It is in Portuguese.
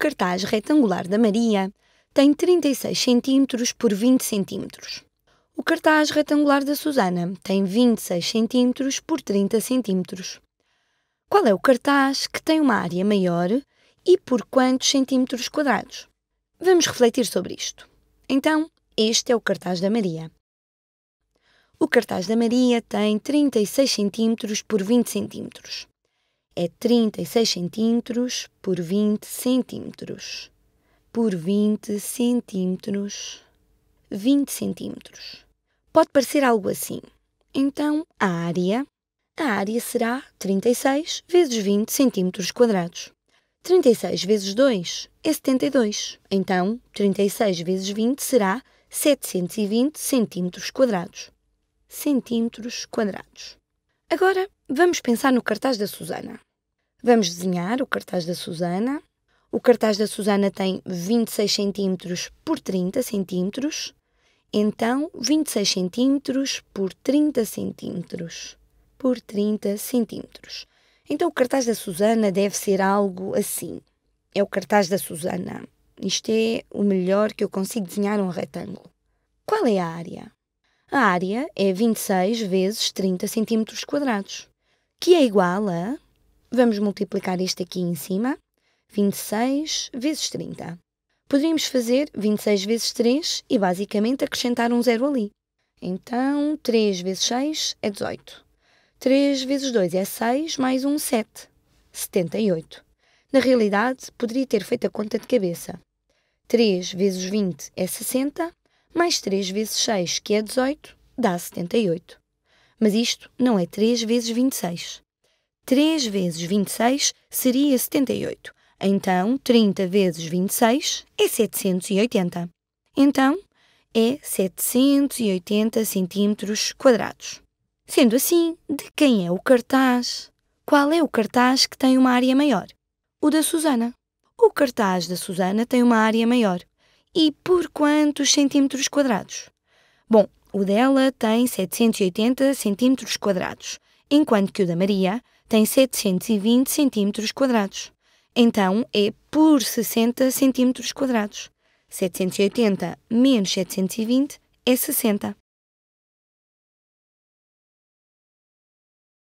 cartaz retangular da Maria tem 36 cm por 20 cm. O cartaz retangular da Susana tem 26 cm por 30 cm. Qual é o cartaz que tem uma área maior e por quantos centímetros quadrados? Vamos refletir sobre isto. Então, este é o cartaz da Maria. O cartaz da Maria tem 36 cm por 20 cm é 36 centímetros por 20 centímetros por 20 centímetros, 20 centímetros. Pode parecer algo assim. Então, a área, a área será 36 vezes 20 centímetros quadrados. 36 vezes 2 é 72. Então, 36 vezes 20 será 720 centímetros quadrados. Centímetros quadrados. Agora vamos pensar no cartaz da Susana. Vamos desenhar o cartaz da Susana. O cartaz da Susana tem 26 cm por 30 cm. Então, 26 cm por 30 cm por 30 cm. Então, o cartaz da Susana deve ser algo assim. É o cartaz da Susana. Isto é o melhor que eu consigo desenhar um retângulo. Qual é a área? A área é 26 vezes 30 cm quadrados, que é igual a... Vamos multiplicar este aqui em cima. 26 vezes 30. Poderíamos fazer 26 vezes 3 e basicamente acrescentar um zero ali. Então, 3 vezes 6 é 18. 3 vezes 2 é 6, mais 1, 7. 78. Na realidade, poderia ter feito a conta de cabeça. 3 vezes 20 é 60 mais 3 vezes 6, que é 18, dá 78. Mas isto não é 3 vezes 26. 3 vezes 26 seria 78. Então, 30 vezes 26 é 780. Então, é 780 centímetros quadrados. Sendo assim, de quem é o cartaz? Qual é o cartaz que tem uma área maior? O da Susana. O cartaz da Susana tem uma área maior. E por quantos centímetros quadrados? Bom, o dela tem 780 centímetros quadrados, enquanto que o da Maria tem 720 centímetros quadrados. Então é por 60 centímetros quadrados. 780 menos 720 é 60.